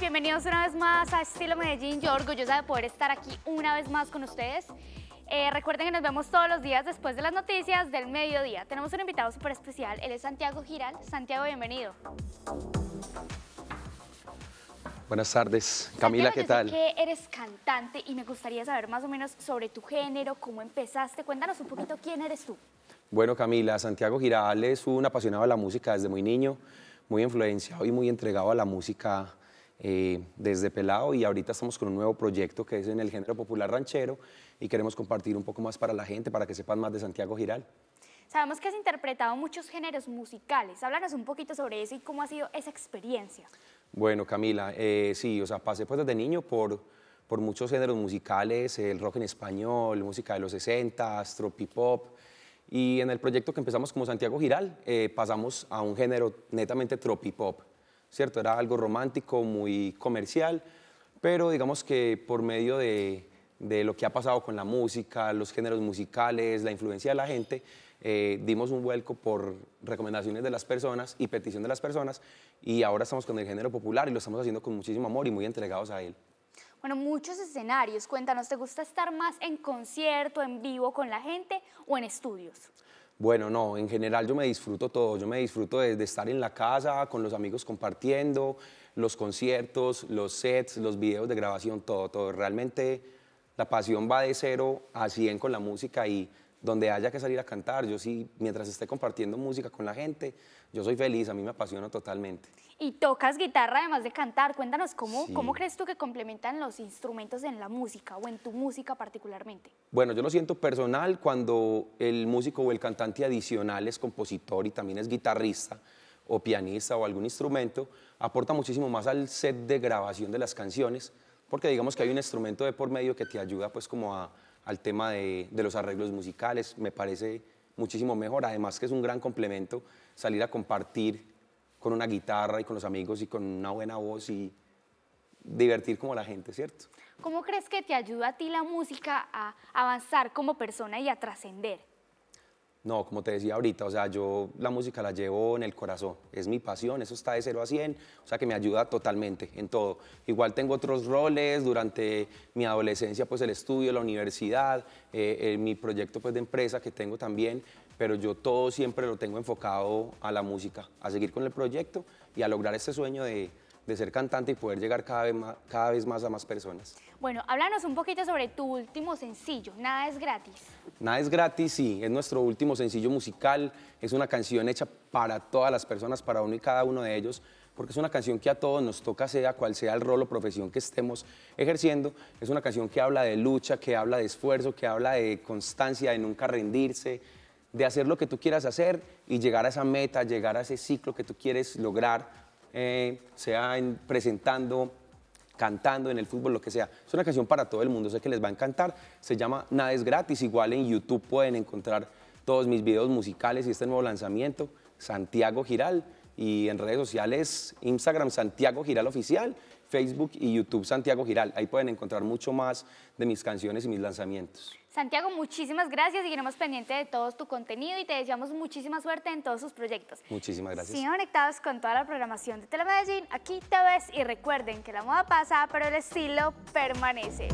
bienvenidos una vez más a Estilo Medellín. Yo orgullosa de poder estar aquí una vez más con ustedes. Eh, recuerden que nos vemos todos los días después de las noticias del mediodía. Tenemos un invitado súper especial, él es Santiago Giral. Santiago, bienvenido. Buenas tardes. Camila, ¿qué tal? que eres cantante y me gustaría saber más o menos sobre tu género, cómo empezaste. Cuéntanos un poquito quién eres tú. Bueno, Camila, Santiago Giral es un apasionado de la música desde muy niño, muy influenciado y muy entregado a la música eh, desde Pelado y ahorita estamos con un nuevo proyecto que es en el género popular ranchero y queremos compartir un poco más para la gente, para que sepan más de Santiago Giral. Sabemos que has interpretado muchos géneros musicales. Háblanos un poquito sobre eso y cómo ha sido esa experiencia. Bueno, Camila, eh, sí, o sea, pasé pues desde niño por, por muchos géneros musicales, el rock en español, música de los 60, tropipop. Y en el proyecto que empezamos como Santiago Giral, eh, pasamos a un género netamente tropipop. ¿cierto? Era algo romántico, muy comercial, pero digamos que por medio de, lo que ha pasado con la música, los géneros musicales, la influencia de la gente, eh, dimos un vuelco por recomendaciones de las personas y petición de las personas y ahora estamos con el género popular y lo estamos haciendo con muchísimo amor y muy entregados a él. Bueno, muchos escenarios. Cuéntanos, ¿te gusta estar más en concierto, en vivo con la gente o en estudios? Bueno, no, en general yo me disfruto todo, yo me disfruto de, estar en la casa con los amigos compartiendo, los conciertos, los sets, los videos de grabación, todo, todo. Realmente la pasión va de cero a 100 con la música y donde haya que salir a cantar. Yo sí, mientras esté compartiendo música con la gente, yo soy feliz, a mí me apasiona totalmente. Y tocas guitarra además de cantar. Cuéntanos, ¿cómo, ¿cómo crees tú que complementan los instrumentos en la música o en tu música particularmente? Bueno, yo lo siento personal cuando el músico o el cantante adicional es compositor y también es guitarrista o pianista o algún instrumento, aporta muchísimo más al set de grabación de las canciones, porque digamos que hay un instrumento de por medio que te ayuda pues como a al tema de, de, los arreglos musicales, me parece muchísimo mejor, además que es un gran complemento salir a compartir con una guitarra y con los amigos y con una buena voz y divertir como la gente, ¿cierto? ¿Cómo crees que te ayuda a ti la música a avanzar como persona y a trascender? No, como te decía ahorita, o sea, yo la música la llevo en el corazón, es mi pasión, eso está de 0 a 100, o sea que me ayuda totalmente en todo. Igual tengo otros roles durante mi adolescencia, pues el estudio, la universidad, eh, eh, mi proyecto pues de empresa que tengo también, pero yo todo siempre lo tengo enfocado a la música, a seguir con el proyecto y a lograr ese sueño de, de ser cantante y poder llegar cada vez, más, cada vez más a más personas. Bueno, háblanos un poquito sobre tu último sencillo, Nada es gratis. Nada es gratis, sí, es nuestro último sencillo musical, es una canción hecha para todas las personas, para uno y cada uno de ellos, porque es una canción que a todos nos toca, sea cual sea el rol o profesión que estemos ejerciendo. Es una canción que habla de lucha, que habla de esfuerzo, que habla de constancia, de nunca rendirse, de hacer lo que tú quieras hacer y llegar a esa meta, llegar a ese ciclo que tú quieres lograr eh, sea presentando, cantando en el fútbol, lo que sea. Es una canción para todo el mundo, sé que les va a encantar. Se llama Nada es gratis. Igual en YouTube pueden encontrar todos mis videos musicales y este nuevo lanzamiento, Santiago Giral y en redes sociales, Instagram Santiago Giral Oficial, Facebook y YouTube Santiago Giral. Ahí pueden encontrar mucho más de mis canciones y mis lanzamientos. Santiago, muchísimas gracias. Seguiremos pendiente de todo tu contenido y te deseamos muchísima suerte en todos sus proyectos. Muchísimas gracias. Sigan conectados con toda la programación de Telemedellín. Aquí te ves y recuerden que la moda pasa, pero el estilo permanece.